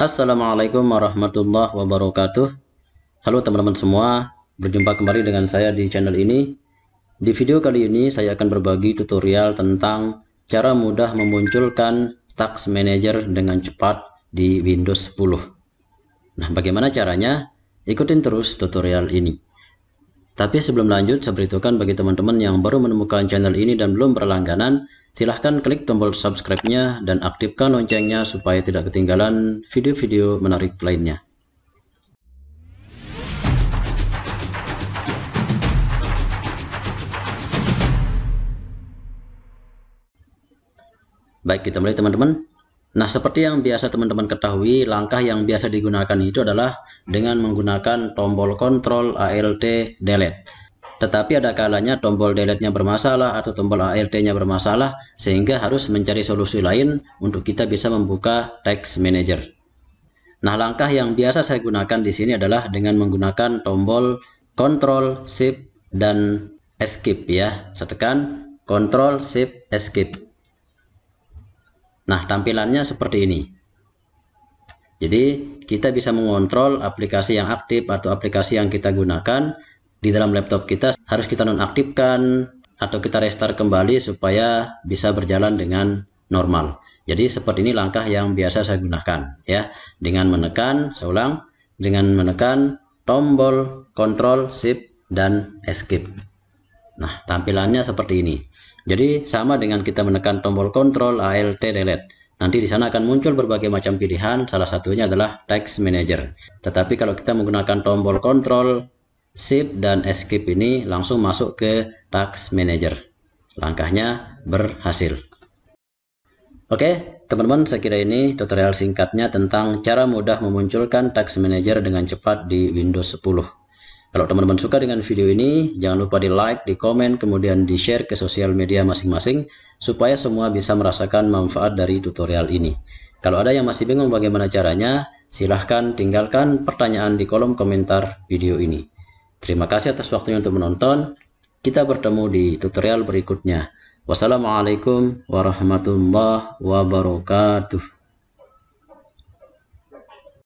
Assalamualaikum warahmatullahi wabarakatuh Halo teman-teman semua Berjumpa kembali dengan saya di channel ini Di video kali ini saya akan berbagi tutorial tentang Cara mudah memunculkan Tax Manager dengan cepat di Windows 10 Nah bagaimana caranya? Ikutin terus tutorial ini tapi sebelum lanjut, saya beritahukan bagi teman-teman yang baru menemukan channel ini dan belum berlangganan, silahkan klik tombol subscribe-nya dan aktifkan loncengnya supaya tidak ketinggalan video-video menarik lainnya. Baik, kita mulai teman-teman. Nah, seperti yang biasa teman-teman ketahui, langkah yang biasa digunakan itu adalah dengan menggunakan tombol Ctrl ALT Delete. Tetapi ada kalanya tombol delete-nya bermasalah atau tombol ALT-nya bermasalah sehingga harus mencari solusi lain untuk kita bisa membuka Text Manager. Nah, langkah yang biasa saya gunakan di sini adalah dengan menggunakan tombol Ctrl Shift dan Escape ya. Saya tekan Ctrl Shift Escape. Nah, tampilannya seperti ini. Jadi, kita bisa mengontrol aplikasi yang aktif atau aplikasi yang kita gunakan di dalam laptop kita harus kita nonaktifkan atau kita restart kembali supaya bisa berjalan dengan normal. Jadi, seperti ini langkah yang biasa saya gunakan ya, dengan menekan, saya ulang, dengan menekan tombol Control, Shift dan Escape. Nah, tampilannya seperti ini. Jadi, sama dengan kita menekan tombol Ctrl ALT Delete. Nanti di sana akan muncul berbagai macam pilihan, salah satunya adalah Text Manager. Tetapi kalau kita menggunakan tombol Control, Shift, dan Escape ini langsung masuk ke Text Manager. Langkahnya berhasil. Oke, teman-teman, saya kira ini tutorial singkatnya tentang cara mudah memunculkan Text Manager dengan cepat di Windows 10. Kalau teman-teman suka dengan video ini, jangan lupa di like, di komen, kemudian di share ke sosial media masing-masing supaya semua bisa merasakan manfaat dari tutorial ini. Kalau ada yang masih bingung bagaimana caranya, silahkan tinggalkan pertanyaan di kolom komentar video ini. Terima kasih atas waktunya untuk menonton. Kita bertemu di tutorial berikutnya. Wassalamualaikum warahmatullahi wabarakatuh.